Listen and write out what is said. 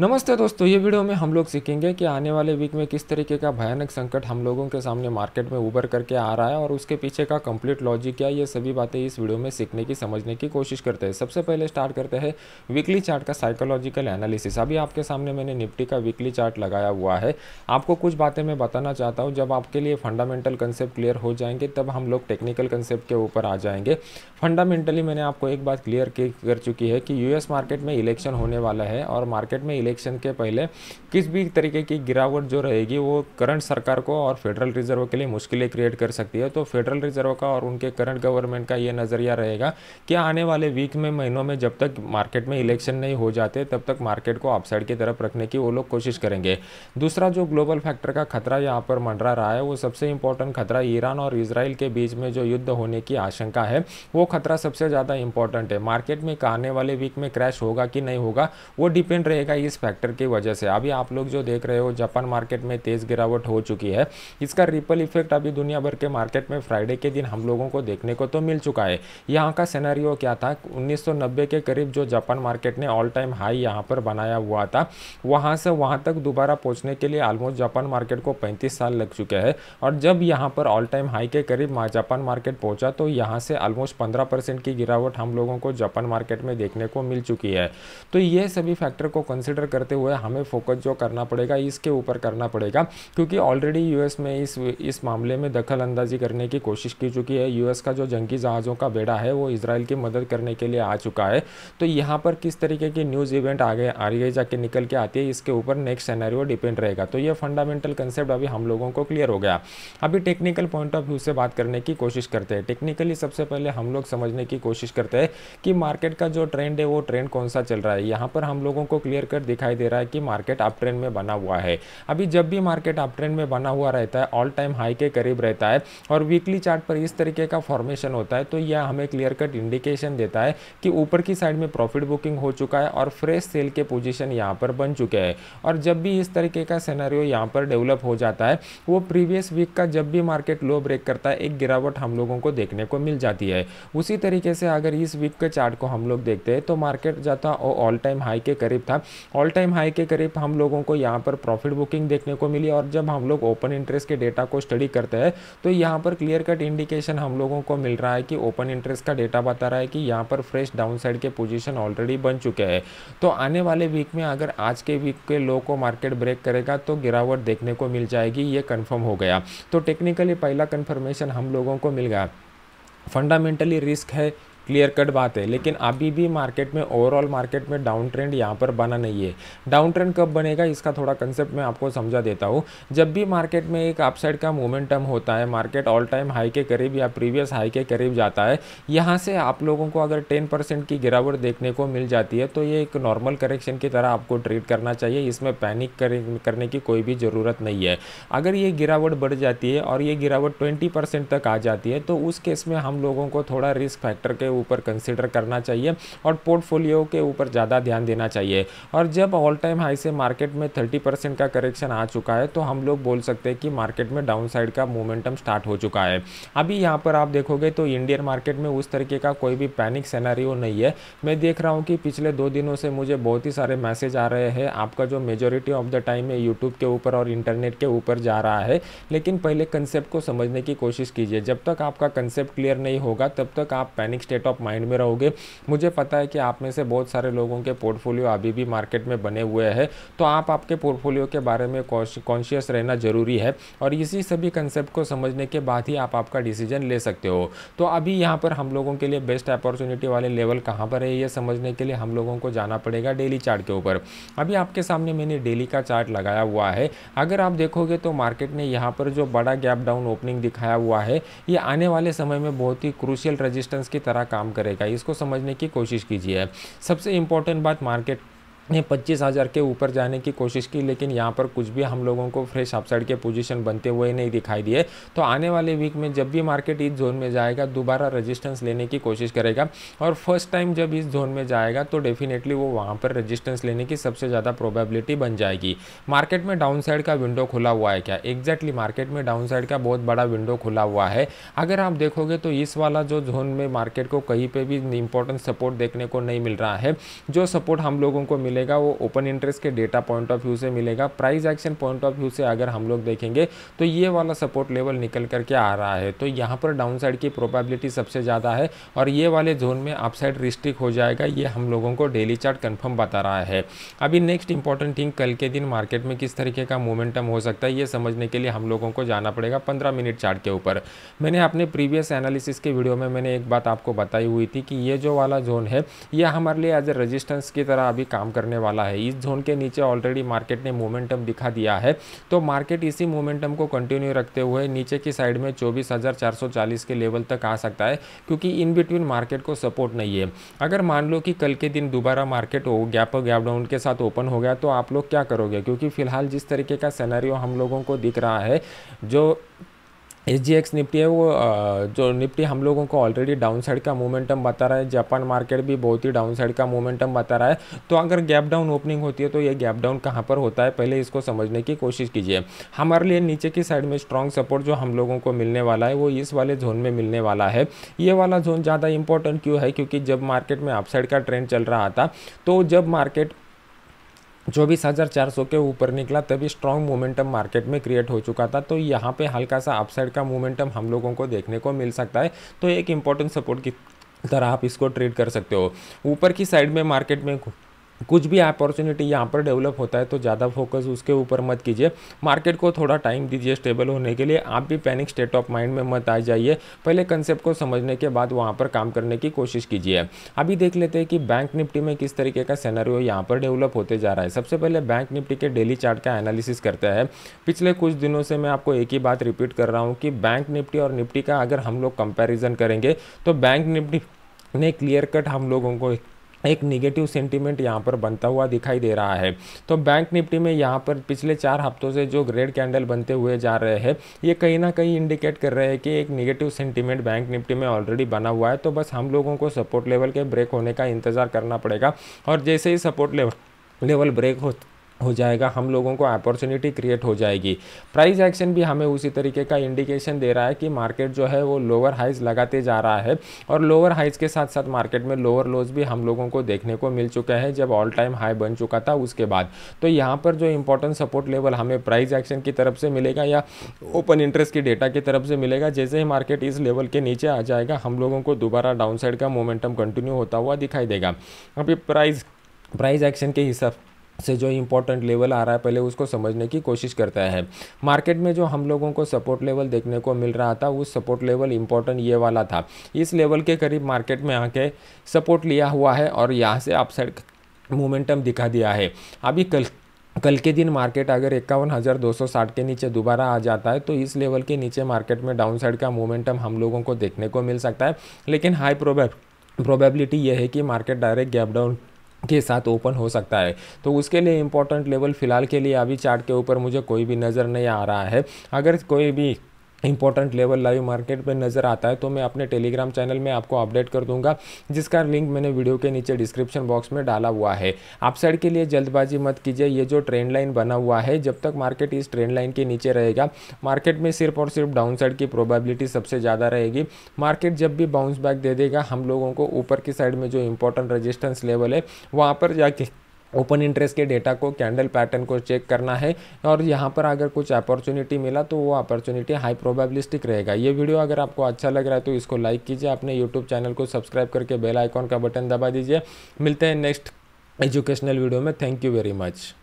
नमस्ते दोस्तों ये वीडियो में हम लोग सीखेंगे कि आने वाले वीक में किस तरीके का भयानक संकट हम लोगों के सामने मार्केट में उबर करके आ रहा है और उसके पीछे का कंप्लीट लॉजिक क्या ये सभी बातें इस वीडियो में सीखने की समझने की कोशिश करते हैं सबसे पहले स्टार्ट करते हैं वीकली चार्ट का साइकोलॉजिकल एनालिसिस अभी आपके सामने मैंने निफ्टी का वीकली चार्ट लगाया हुआ है आपको कुछ बातें मैं बताना चाहता हूँ जब आपके लिए फंडामेंटल कंसेप्ट क्लियर हो जाएंगे तब हम लोग टेक्निकल कंसेप्ट के ऊपर आ जाएंगे फंडामेंटली मैंने आपको एक बात क्लियर कर चुकी है कि यूएस मार्केट में इलेक्शन होने वाला है और मार्केट में इलेक्शन के पहले किस भी तरीके की गिरावट जो रहेगी वो करंट सरकार को और फेडरल रिजर्व के लिए मुश्किलें क्रिएट कर सकती है तो फेडरल रिजर्व का और उनके करंट गवर्नमेंट का ये नज़रिया रहेगा कि आने वाले वीक में महीनों में जब तक मार्केट में इलेक्शन नहीं हो जाते तब तक मार्केट को अपसाइड की तरफ रखने की वो लोग कोशिश करेंगे दूसरा जो ग्लोबल फैक्टर का खतरा यहाँ पर मंडरा रहा है वो सबसे इंपॉर्टेंट खतरा ईरान और इसराइल के बीच में जो युद्ध होने की आशंका है वो खतरा सबसे ज़्यादा इंपॉर्टेंट है मार्केट में आने वाले वीक में क्रैश होगा कि नहीं होगा वो डिपेंड रहेगा इस इस फैक्टर की वजह से अभी आप लोग जो देख रहे हो जापान मार्केट में तेज़ गिरावट हो चुकी है इसका रिपल इफेक्ट अभी दुनिया भर के मार्केट में फ्राइडे के दिन हम लोगों को देखने को तो मिल चुका है यहाँ का सेनारियो क्या था उन्नीस के करीब जो जापान मार्केट ने ऑल टाइम हाई यहाँ पर बनाया हुआ था वहाँ से वहाँ तक दोबारा पहुँचने के लिए ऑलमोस्ट जापान मार्केट को पैंतीस साल लग चुके हैं और जब यहाँ पर ऑल टाइम हाई के करीब जापान मार्केट पहुँचा तो यहाँ से ऑलमोस्ट पंद्रह परसेंट की गिरावट हम लोगों को जापान मार्केट में देखने को मिल चुकी है तो ये सभी फैक्टर को कंसिडर कंसिडर करते हुए हमें फोकस जो करना पड़ेगा इसके ऊपर करना पड़ेगा क्योंकि ऑलरेडी यूएस में इस इस मामले में दखल अंदाजी करने की कोशिश की चुकी है यूएस का जो जंगी जहाज़ों का बेड़ा है वो इसराइल की मदद करने के लिए आ चुका है तो यहाँ पर किस तरीके की न्यूज़ इवेंट आगे आगे जाके निकल के आती है इसके ऊपर नेक्स्ट सैनारियो डिपेंड रहेगा तो ये फंडामेंटल कंसेप्ट अभी हम लोगों को क्लियर हो गया अभी टेक्निकल पॉइंट ऑफ व्यू से बात करने की कोशिश करते हैं टेक्निकली सबसे पहले हम लोग समझने की कोशिश करते हैं कि मार्केट का जो ट्रेंड है वो ट्रेंड कौन सा चल रहा है यहाँ पर हम लोगों को क्लियर दे दिखाई दे रहा है कि मार्केट अप ट्रेंड में बना हुआ है अभी जब भी मार्केट अप ट्रेंड में बना हुआ रहता है ऑल टाइम हाई के करीब रहता है और वीकली चार्ट पर इस तरीके का फॉर्मेशन होता है तो यह हमें क्लियर कट इंडिकेशन देता है कि ऊपर की साइड में प्रॉफिट बुकिंग हो चुका है और फ्रेश सेल के पोजिशन यहाँ पर बन चुके हैं और जब भी इस तरीके का सेनारियो यहाँ पर डेवलप हो जाता है वो प्रीवियस वीक का जब भी मार्केट लो ब्रेक करता है एक गिरावट हम लोगों को देखने को मिल जाती है उसी तरीके से अगर इस वीक के चार्ट को हम लोग देखते हैं तो मार्केट जाता ऑल टाइम हाई के करीब था ऑल टाइम हाई के करीब हम लोगों को यहाँ पर प्रॉफिट बुकिंग देखने को मिली और जब हम लोग ओपन इंटरेस्ट के डेटा को स्टडी करते हैं तो यहाँ पर क्लियर कट इंडिकेशन हम लोगों को मिल रहा है कि ओपन इंटरेस्ट का डेटा बता रहा है कि यहाँ पर फ्रेश डाउन साइड के पोजिशन ऑलरेडी बन चुके हैं तो आने वाले वीक में अगर आज के वीक के लो को मार्केट ब्रेक करेगा तो गिरावट देखने को मिल जाएगी ये कन्फर्म हो गया तो टेक्निकली पहला कन्फर्मेशन हम लोगों को मिल गया फंडामेंटली रिस्क है क्लियर कट बात है लेकिन अभी भी मार्केट में ओवरऑल मार्केट में डाउन ट्रेंड यहाँ पर बना नहीं है डाउन ट्रेंड कब बनेगा इसका थोड़ा कंसेप्ट मैं आपको समझा देता हूँ जब भी मार्केट में एक अपसाइड का मोमेंटम होता है मार्केट ऑल टाइम हाई के करीब या प्रीवियस हाई के करीब जाता है यहाँ से आप लोगों को अगर टेन परसेंट की गिरावट देखने को मिल जाती है तो ये एक नॉर्मल करेक्शन की तरह आपको ट्रीट करना चाहिए इसमें पैनिक करने की कोई भी ज़रूरत नहीं है अगर ये गिरावट बढ़ जाती है और ये गिरावट ट्वेंटी तक आ जाती है तो उस केस में हम लोगों को थोड़ा रिस्क फैक्टर के ऊपर कंसिडर करना चाहिए और पोर्टफोलियो के ऊपर ज़्यादा ध्यान देना चाहिए और जब ऑल टाइम हाई से मार्केट में थर्टी परसेंट का करेक्शन आ चुका है तो हम लोग बोल सकते हैं कि मार्केट में डाउन साइड का मोमेंटम स्टार्ट हो चुका है अभी यहाँ पर आप देखोगे तो इंडियन मार्केट में उस तरीके का कोई भी पैनिक सेनारियो नहीं है मैं देख रहा हूँ कि पिछले दो दिनों से मुझे बहुत ही सारे मैसेज आ रहे हैं आपका जो मेजोरिटी ऑफ द टाइम है यूट्यूब के ऊपर और इंटरनेट के ऊपर जा रहा है लेकिन पहले कंसेप्ट को समझने की कोशिश कीजिए जब तक आपका कंसेप्ट क्लियर नहीं होगा तब तक आप panic state market of mind में रहोगे मुझे पता है कि आप में से बहुत सारे लोगों के पोर्टफोलियो अभी भी मार्केट में बने हुए हैं तो आप आपके पोर्टफोलियो के बारे में कॉन्शियस रहना ज़रूरी है और इसी सभी कंसेप्ट को समझने के बाद ही आप आपका डिसीजन ले सकते हो तो अभी यहाँ पर हम लोगों के लिए बेस्ट अपॉर्चुनिटी वाले लेवल कहाँ पर है ये समझने के लिए हम लोगों को जाना पड़ेगा डेली चार्ट के ऊपर अभी आपके सामने मैंने डेली का चार्ट लगाया हुआ है अगर आप देखोगे तो मार्केट ने यहाँ पर जो बड़ा गैप डाउन ओपनिंग दिखाया हुआ है ये आने वाले समय में बहुत ही क्रूशियल रजिस्टेंस की तरह काम करेगा इसको समझने की कोशिश कीजिए सबसे इंपॉर्टेंट बात मार्केट ने पच्चीस हज़ार के ऊपर जाने की कोशिश की लेकिन यहाँ पर कुछ भी हम लोगों को फ्रेश अपसाइड के पोजीशन बनते हुए नहीं दिखाई दिए तो आने वाले वीक में जब भी मार्केट इस जोन में जाएगा दोबारा रजिस्टेंस लेने की कोशिश करेगा और फर्स्ट टाइम जब इस जोन में जाएगा तो डेफिनेटली वो वहाँ पर रजिस्टेंस लेने की सबसे ज़्यादा प्रोबेबिलिटी बन जाएगी मार्केट में डाउन साइड का विंडो खुला हुआ है क्या एग्जैक्टली मार्केट में डाउन साइड का बहुत बड़ा विंडो खुला हुआ है अगर आप देखोगे तो इस वाला जो जोन में मार्केट को कहीं पर भी इंपॉर्टेंट सपोर्ट देखने को नहीं मिल रहा है जो सपोर्ट हम लोगों को मिल मिलेगा वो ओपन इंटरेस्ट के डेटा पॉइंट ऑफ व्यू से मिलेगा price action point of view से अगर हम लोग देखेंगे तो ये वाला सपोर्ट लेवल निकल करके आ रहा है तो यहाँ पर डाउन साइड की प्रोबेबिलिटी सबसे ज़्यादा है और ये वाले जोन में अपसाइड रिस्ट्रिक हो जाएगा ये हम लोगों को डेली चार्ट कन्फर्म बता रहा है अभी नेक्स्ट इंपॉर्टेंट थिंग कल के दिन मार्केट में किस तरीके का मोमेंटम हो सकता है ये समझने के लिए हम लोगों को जाना पड़ेगा पंद्रह मिनट चार्ट के ऊपर मैंने अपने प्रीवियस एनालिसिस के वीडियो में मैंने एक बात आपको बताई हुई थी कि ये जो वाला जोन है ये हमारे लिए एज ए रजिस्टेंस की तरह अभी काम कर करने वाला है इस जोन के नीचे ऑलरेडी मार्केट ने मोमेंटम दिखा दिया है तो मार्केट इसी मोमेंटम को कंटिन्यू रखते हुए नीचे की साइड में चौबीस के लेवल तक आ सकता है क्योंकि इन बिटवीन मार्केट को सपोर्ट नहीं है अगर मान लो कि कल के दिन दोबारा मार्केट हो गैप गैप डाउन के साथ ओपन हो गया तो आप लोग क्या करोगे क्योंकि फिलहाल जिस तरीके का सेनारियो हम लोगों को दिख रहा है जो एस जी एक्स निफ्टी है वो जो निफ्टी हम लोगों को ऑलरेडी डाउन साइड का मोमेंटम बता रहा है जापान मार्केट भी बहुत ही डाउन साइड का मोमेंटम बता रहा है तो अगर गैप डाउन ओपनिंग होती है तो ये गैप डाउन कहाँ पर होता है पहले इसको समझने की कोशिश कीजिए हमारे लिए नीचे की साइड में स्ट्रॉन्ग सपोर्ट जो हम लोगों को मिलने वाला है वो इस वाले जोन में मिलने वाला है ये वाला जोन ज़्यादा इंपॉर्टेंट क्यों है क्योंकि जब मार्केट में अपसाइड का ट्रेंड चल रहा था तो जब मार्केट चौबीस हज़ार चार सौ के ऊपर निकला तभी स्ट्रॉन्ग मोमेंटम मार्केट में क्रिएट हो चुका था तो यहाँ पे हल्का सा अपसाइड का मोमेंटम हम लोगों को देखने को मिल सकता है तो एक इंपॉर्टेंट सपोर्ट की तरह आप इसको ट्रेड कर सकते हो ऊपर की साइड में मार्केट में कुछ भी अपॉर्चुनिटी यहाँ पर डेवलप होता है तो ज़्यादा फोकस उसके ऊपर मत कीजिए मार्केट को थोड़ा टाइम दीजिए स्टेबल होने के लिए आप भी पैनिक स्टेट ऑफ माइंड में मत आ जाइए पहले कंसेप्ट को समझने के बाद वहाँ पर काम करने की कोशिश कीजिए अभी देख लेते हैं कि बैंक निफ्टी में किस तरीके का सैनरियो यहाँ पर डेवलप होते जा रहा है सबसे पहले बैंक निफ्टी के डेली चार्ट का एनालिसिस करते हैं पिछले कुछ दिनों से मैं आपको एक ही बात रिपीट कर रहा हूँ कि बैंक निफ्टी और निफ्टी का अगर हम लोग कंपेरिजन करेंगे तो बैंक निफ्टी ने क्लियर कट हम लोगों को एक निगेटिव सेंटीमेंट यहाँ पर बनता हुआ दिखाई दे रहा है तो बैंक निफ्टी में यहाँ पर पिछले चार हफ्तों से जो रेड कैंडल बनते हुए जा रहे हैं ये कहीं ना कहीं इंडिकेट कर रहे हैं कि एक निगेटिव सेंटीमेंट बैंक निफ्टी में ऑलरेडी बना हुआ है तो बस हम लोगों को सपोर्ट लेवल के ब्रेक होने का इंतज़ार करना पड़ेगा और जैसे ही सपोर्ट लेवल लेवल ब्रेक हो हो जाएगा हम लोगों को अपॉर्चुनिटी क्रिएट हो जाएगी प्राइस एक्शन भी हमें उसी तरीके का इंडिकेशन दे रहा है कि मार्केट जो है वो लोअर हाइज लगाते जा रहा है और लोअर हाइज के साथ साथ मार्केट में लोअर लोज भी हम लोगों को देखने को मिल चुका है जब ऑल टाइम हाई बन चुका था उसके बाद तो यहाँ पर जो इंपॉर्टेंट सपोर्ट लेवल हमें प्राइज एक्शन की तरफ से मिलेगा या ओपन इंटरेस्ट की डेटा की तरफ से मिलेगा जैसे ही मार्केट इस लेवल के नीचे आ जाएगा हम लोगों को दोबारा डाउन का मोमेंटम कंटिन्यू होता हुआ दिखाई देगा अभी प्राइज़ प्राइज एक्शन के हिसाब से जो इम्पोर्टेंट लेवल आ रहा है पहले उसको समझने की कोशिश करता है मार्केट में जो हम लोगों को सपोर्ट लेवल देखने को मिल रहा था उस सपोर्ट लेवल इम्पोर्टेंट ये वाला था इस लेवल के करीब मार्केट में आके सपोर्ट लिया हुआ है और यहाँ से अपसाइड मोमेंटम दिखा दिया है अभी कल कल के दिन मार्केट अगर इक्यावन हज़ार दो सौ साठ के नीचे दोबारा आ जाता है तो इस लेवल के नीचे मार्केट में डाउनसाइड का मोमेंटम हम लोगों को देखने को मिल सकता है लेकिन हाई प्रोबेब प्रोबेबिलिटी यह है कि मार्केट डायरेक्ट गैप डाउन के साथ ओपन हो सकता है तो उसके लिए इम्पोर्टेंट लेवल फ़िलहाल के लिए अभी चार्ट के ऊपर मुझे कोई भी नज़र नहीं आ रहा है अगर कोई भी इंपॉर्टेंट लेवल लाइव मार्केट में नज़र आता है तो मैं अपने टेलीग्राम चैनल में आपको अपडेट कर दूंगा जिसका लिंक मैंने वीडियो के नीचे डिस्क्रिप्शन बॉक्स में डाला हुआ है अपसाइड के लिए जल्दबाजी मत कीजिए ये जो ट्रेंड लाइन बना हुआ है जब तक मार्केट इस ट्रेंड लाइन के नीचे रहेगा मार्केट में सिर्फ और सिर्फ डाउन साइड की प्रोबेबिलिटी सबसे ज़्यादा रहेगी मार्केट जब भी बाउंस बैक दे देगा हम लोगों को ऊपर की साइड में जो इंपॉर्टेंट रजिस्टेंस लेवल है वहाँ पर जाके ओपन इंटरेस्ट के डेटा को कैंडल पैटर्न को चेक करना है और यहाँ पर अगर कुछ अपॉर्चुनिटी मिला तो वो अपॉर्चुनिटी हाई प्रोबेबिलिस्टिक रहेगा ये वीडियो अगर आपको अच्छा लग रहा है तो इसको लाइक कीजिए अपने यूट्यूब चैनल को सब्सक्राइब करके बेल आइकॉन का बटन दबा दीजिए मिलते हैं नेक्स्ट एजुकेशनल वीडियो में थैंक यू वेरी मच